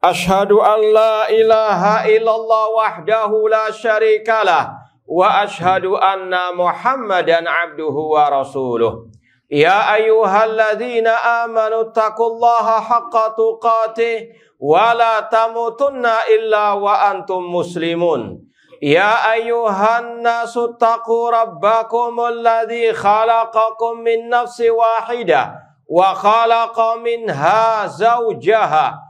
Ashadu an la illallah wahdahu la syarikalah wa ashadu anna muhammadan abduhu wa rasuluh. Ya ayyuhalladzina amanu taqullaha haqqa tuqatih wa tamutunna illa wa antum muslimun. Ya ayuhan nasu taqu rabbakum alladhi khalaqakum min nafsi wahidah wa khalaqa minha zawjahah.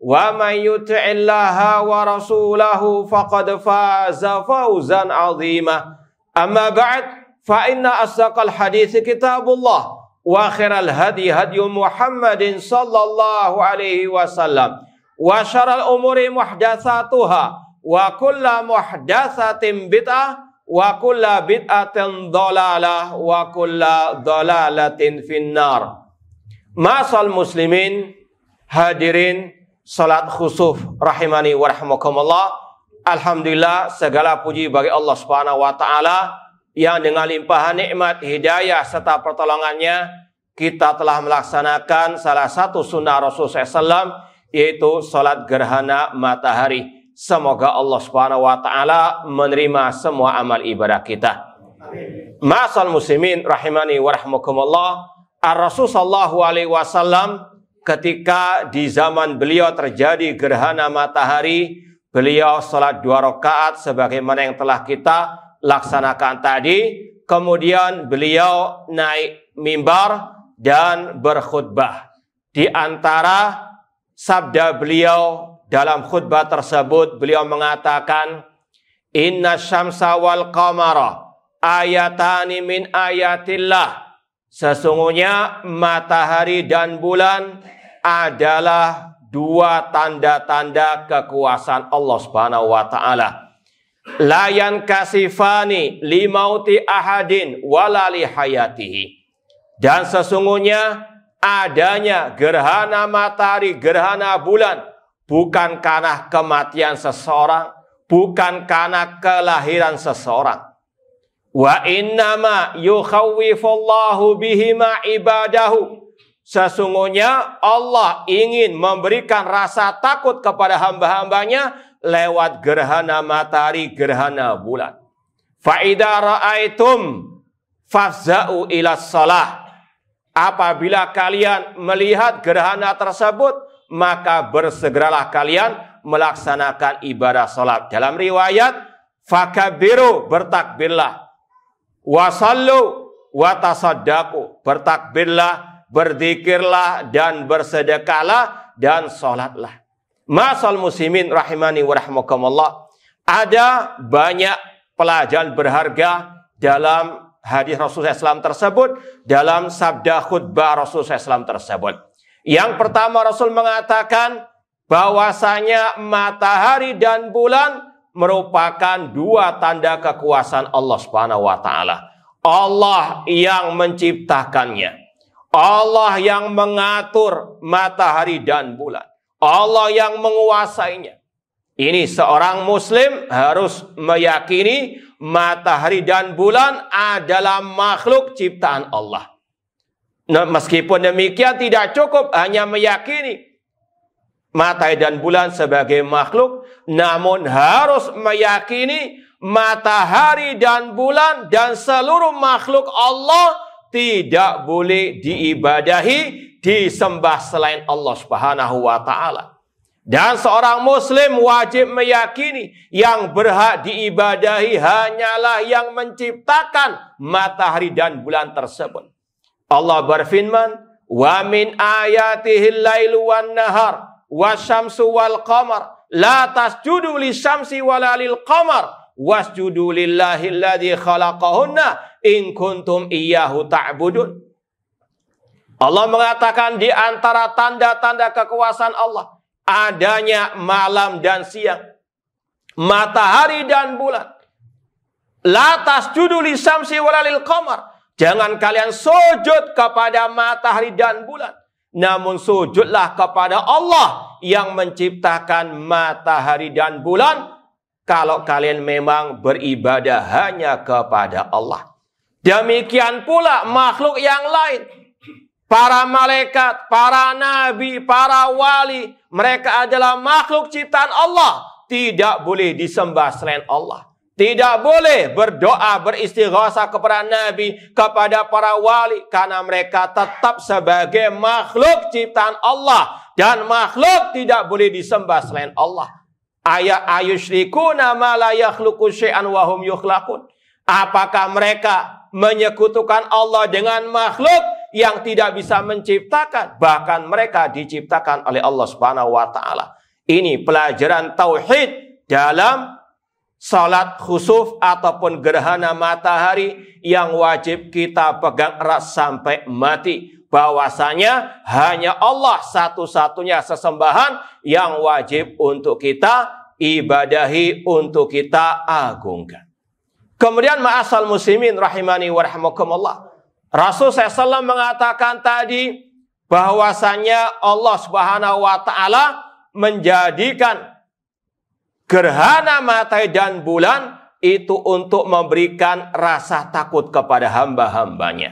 ومن يطع الله ورسوله فقد فاز فوزا عظيما أما بعد فإن أصدق الحديث كتاب الله وآخر الهدي هدي محمد صلى الله عليه وسلم وشر الأمور محدثاتها وكل محدثة بدعة وكل بدعة ضلالة وكل ضلالة في النار معصى المسلمين هادرين salat khusuf rahimani wa rahmakumullah. Alhamdulillah segala puji bagi Allah Subhanahu wa taala yang dengan limpahan nikmat hidayah serta pertolongannya kita telah melaksanakan salah satu sunnah Rasul SAW yaitu salat gerhana matahari. Semoga Allah Subhanahu wa taala menerima semua amal ibadah kita. Masal muslimin rahimani wa rahmakumullah. Ar-Rasul sallallahu alaihi wasallam ketika di zaman beliau terjadi gerhana matahari, beliau sholat dua rakaat sebagaimana yang telah kita laksanakan tadi. Kemudian beliau naik mimbar dan berkhutbah. Di antara sabda beliau dalam khutbah tersebut beliau mengatakan Inna syamsa wal qamara ayatani min ayatillah Sesungguhnya matahari dan bulan adalah dua tanda-tanda kekuasaan Allah Subhanahu wa taala. Layan kasifani limauti ahadin walali hayatihi. Dan sesungguhnya adanya gerhana matahari, gerhana bulan bukan karena kematian seseorang, bukan karena kelahiran seseorang, Wa innama yukhawifullahu bihima ibadahu. Sesungguhnya Allah ingin memberikan rasa takut kepada hamba-hambanya lewat gerhana matahari, gerhana bulan. Fa'idha ra'aitum fafza'u ila salah. Apabila kalian melihat gerhana tersebut, maka bersegeralah kalian melaksanakan ibadah salat. Dalam riwayat, fakabiru bertakbirlah wasallu watasadaku, Bertakbirlah, berzikirlah dan bersedekahlah dan salatlah. Masal muslimin rahimani wa rahmakumullah. Ada banyak pelajaran berharga dalam hadis Rasulullah SAW tersebut, dalam sabda khutbah Rasulullah SAW tersebut. Yang pertama Rasul mengatakan bahwasanya matahari dan bulan merupakan dua tanda kekuasaan Allah Subhanahu wa taala. Allah yang menciptakannya. Allah yang mengatur matahari dan bulan. Allah yang menguasainya. Ini seorang muslim harus meyakini matahari dan bulan adalah makhluk ciptaan Allah. Nah, meskipun demikian tidak cukup hanya meyakini matahari dan bulan sebagai makhluk, namun harus meyakini matahari dan bulan dan seluruh makhluk Allah tidak boleh diibadahi, disembah selain Allah Subhanahu wa taala. Dan seorang muslim wajib meyakini yang berhak diibadahi hanyalah yang menciptakan matahari dan bulan tersebut. Allah berfirman, "Wa min ayatihi lailu wan-nahar." wasyamsu wal qamar la tasjudu syamsi wala lil qamar wasjudu lillahi alladhi khalaqahunna in kuntum iyyahu ta'budun. Allah mengatakan di antara tanda-tanda kekuasaan Allah adanya malam dan siang, matahari dan bulan. La tasjudu syamsi wala lil qamar. Jangan kalian sujud kepada matahari dan bulan. Namun sujudlah kepada Allah yang menciptakan matahari dan bulan kalau kalian memang beribadah hanya kepada Allah. Demikian pula makhluk yang lain. Para malaikat, para nabi, para wali, mereka adalah makhluk ciptaan Allah, tidak boleh disembah selain Allah. Tidak boleh berdoa beristighosa kepada Nabi, kepada para wali. Karena mereka tetap sebagai makhluk ciptaan Allah. Dan makhluk tidak boleh disembah selain Allah. Ayat ayushriku nama la wahum yukhlakun. Apakah mereka menyekutukan Allah dengan makhluk yang tidak bisa menciptakan? Bahkan mereka diciptakan oleh Allah Subhanahu wa taala. Ini pelajaran tauhid dalam salat khusuf ataupun gerhana matahari yang wajib kita pegang erat sampai mati. Bahwasanya hanya Allah satu-satunya sesembahan yang wajib untuk kita ibadahi, untuk kita agungkan. Kemudian ma'asal muslimin rahimani wa rahmakumullah. Rasul SAW mengatakan tadi bahwasanya Allah Subhanahu wa taala menjadikan Gerhana matahari dan bulan itu untuk memberikan rasa takut kepada hamba-hambanya.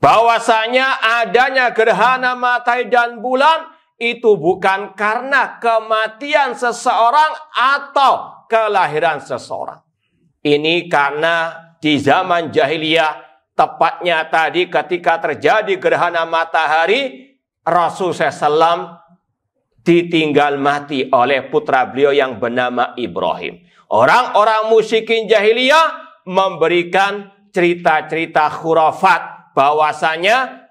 Bahwasanya adanya gerhana matahari dan bulan itu bukan karena kematian seseorang atau kelahiran seseorang. Ini karena di zaman jahiliyah, tepatnya tadi ketika terjadi gerhana matahari, Rasul SAW ditinggal mati oleh putra beliau yang bernama Ibrahim. Orang-orang musikin jahiliyah memberikan cerita-cerita khurafat bahwasanya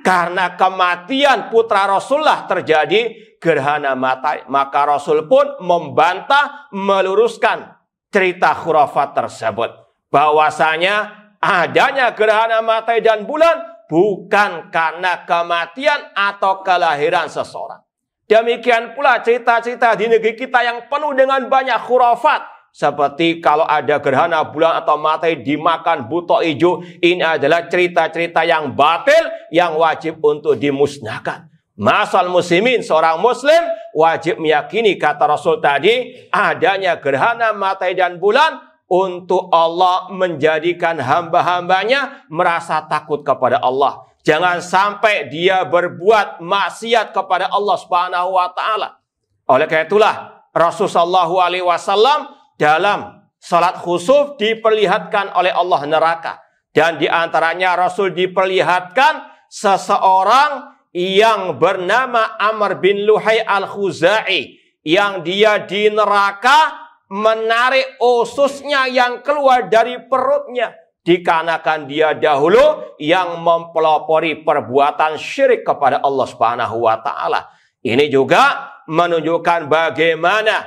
karena kematian putra Rasulullah terjadi gerhana mata, maka Rasul pun membantah meluruskan cerita khurafat tersebut. Bahwasanya adanya gerhana matahari dan bulan bukan karena kematian atau kelahiran seseorang. Demikian pula cerita-cerita di negeri kita yang penuh dengan banyak khurafat. Seperti kalau ada gerhana bulan atau matahari dimakan buto hijau. Ini adalah cerita-cerita yang batil yang wajib untuk dimusnahkan. Masal muslimin, seorang muslim wajib meyakini kata Rasul tadi adanya gerhana matahari dan bulan untuk Allah menjadikan hamba-hambanya merasa takut kepada Allah Jangan sampai dia berbuat maksiat kepada Allah Subhanahu wa taala. Oleh karena itulah Rasulullah sallallahu alaihi wasallam dalam salat khusuf diperlihatkan oleh Allah neraka dan di antaranya Rasul diperlihatkan seseorang yang bernama Amr bin Luhai al-Khuzai yang dia di neraka menarik ususnya yang keluar dari perutnya dikarenakan dia dahulu yang mempelopori perbuatan syirik kepada Allah Subhanahu wa taala. Ini juga menunjukkan bagaimana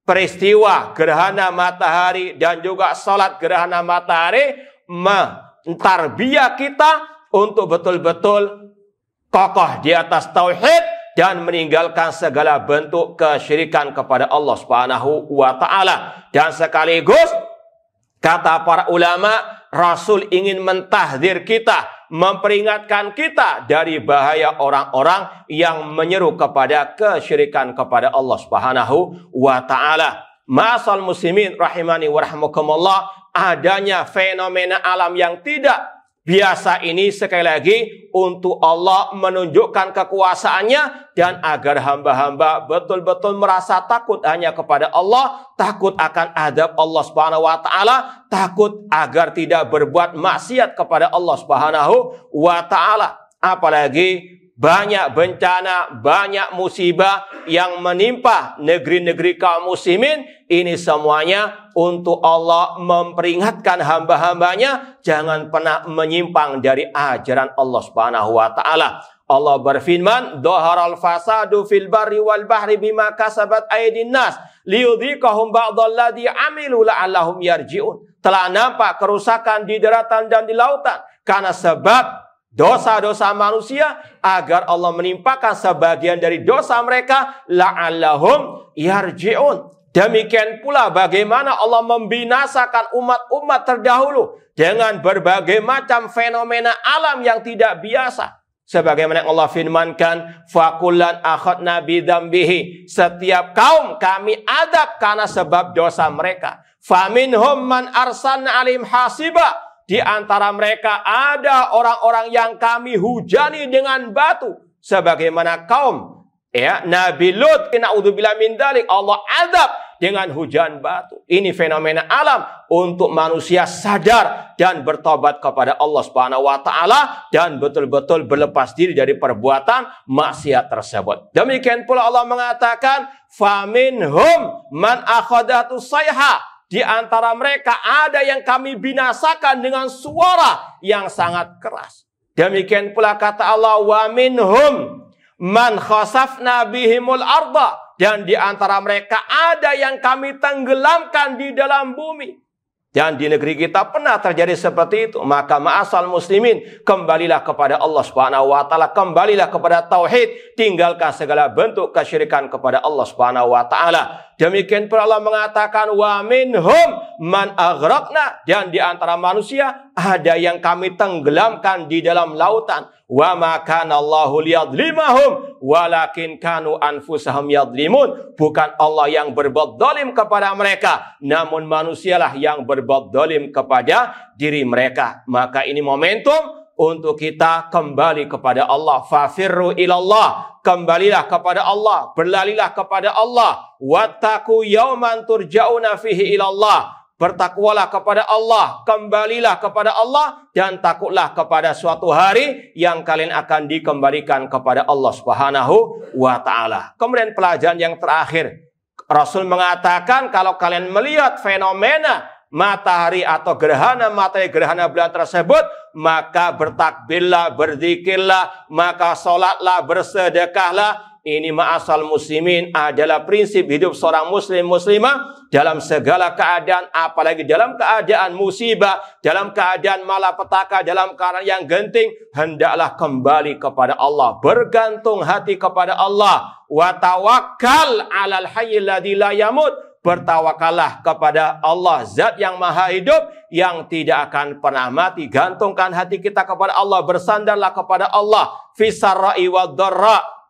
peristiwa gerhana matahari dan juga salat gerhana matahari mentarbiah kita untuk betul-betul kokoh di atas tauhid dan meninggalkan segala bentuk kesyirikan kepada Allah Subhanahu wa taala dan sekaligus kata para ulama Rasul ingin mentahdir kita, memperingatkan kita dari bahaya orang-orang yang menyeru kepada kesyirikan kepada Allah Subhanahu wa taala. Masal muslimin rahimani wa rahmakumullah, adanya fenomena alam yang tidak Biasa ini sekali lagi untuk Allah menunjukkan kekuasaannya dan agar hamba-hamba betul-betul merasa takut hanya kepada Allah, takut akan adab Allah Subhanahu wa taala, takut agar tidak berbuat maksiat kepada Allah Subhanahu wa taala. Apalagi banyak bencana, banyak musibah yang menimpa negeri-negeri kaum muslimin. Ini semuanya untuk Allah memperingatkan hamba-hambanya jangan pernah menyimpang dari ajaran Allah Subhanahu wa taala. Allah berfirman, "Dhaharal fasadu fil barri wal bahri bima kasabat aydin nas liyudhiqahum ba'dalladhi amilu la'allahum yarji'un." Telah nampak kerusakan di daratan dan di lautan karena sebab dosa-dosa manusia agar Allah menimpakan sebagian dari dosa mereka la'allahum yarji'un. Demikian pula bagaimana Allah membinasakan umat-umat terdahulu dengan berbagai macam fenomena alam yang tidak biasa. Sebagaimana yang Allah firmankan, fakulan akhot nabi dambihi. Setiap kaum kami adab karena sebab dosa mereka. Faminhum man arsan alim hasiba. Di antara mereka ada orang-orang yang kami hujani dengan batu. Sebagaimana kaum ya Nabi Lut naudzubillah min dalik Allah azab dengan hujan batu. Ini fenomena alam untuk manusia sadar dan bertobat kepada Allah Subhanahu wa taala dan betul-betul berlepas diri dari perbuatan maksiat tersebut. Demikian pula Allah mengatakan faminhum man akhodatu sayha di antara mereka ada yang kami binasakan dengan suara yang sangat keras. Demikian pula kata Allah, wa minhum man khasafna bihimul arda. Dan di antara mereka ada yang kami tenggelamkan di dalam bumi. Dan di negeri kita pernah terjadi seperti itu. Maka ma'asal muslimin, kembalilah kepada Allah Subhanahu wa taala, kembalilah kepada tauhid, tinggalkan segala bentuk kesyirikan kepada Allah Subhanahu wa taala. Demikian pula Allah mengatakan wa minhum man aghraqna dan di antara manusia ada yang kami tenggelamkan di dalam lautan. Wa ma kana Allahu walakin kanu anfusahum yadlimun. Bukan Allah yang berbuat zalim kepada mereka, namun manusialah yang berbuat zalim kepada diri mereka. Maka ini momentum untuk kita kembali kepada Allah. Fafirru ilallah. Kembalilah kepada Allah. Berlalilah kepada Allah. Wattaku yauman turja'una fihi ilallah bertakwalah kepada Allah, kembalilah kepada Allah dan takutlah kepada suatu hari yang kalian akan dikembalikan kepada Allah Subhanahu wa taala. Kemudian pelajaran yang terakhir, Rasul mengatakan kalau kalian melihat fenomena matahari atau gerhana matahari gerhana bulan tersebut, maka bertakbirlah, berzikirlah, maka solatlah, bersedekahlah. Ini ma'asal muslimin adalah prinsip hidup seorang muslim muslimah dalam segala keadaan, apalagi dalam keadaan musibah, dalam keadaan malapetaka, dalam keadaan yang genting, hendaklah kembali kepada Allah, bergantung hati kepada Allah, watawakal alal hayyil bertawakallah kepada Allah zat yang maha hidup yang tidak akan pernah mati gantungkan hati kita kepada Allah bersandarlah kepada Allah wa wad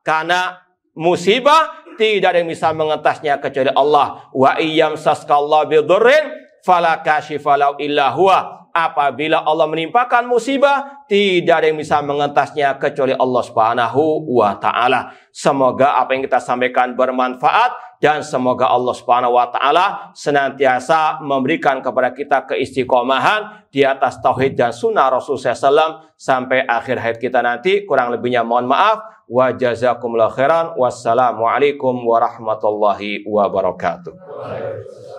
karena musibah tidak ada yang bisa mengetasnya kecuali Allah. Wa iyam saskallahu bidurrin fala kasyifalau illa huwa. Apabila Allah menimpakan musibah, tidak ada yang bisa mengentasnya kecuali Allah Subhanahu wa taala. Semoga apa yang kita sampaikan bermanfaat dan semoga Allah Subhanahu wa taala senantiasa memberikan kepada kita keistiqomahan di atas tauhid dan sunnah Rasul SAW sampai akhir hayat kita nanti. Kurang lebihnya mohon maaf. Wa jazakumullah khairan. Wassalamualaikum warahmatullahi wabarakatuh.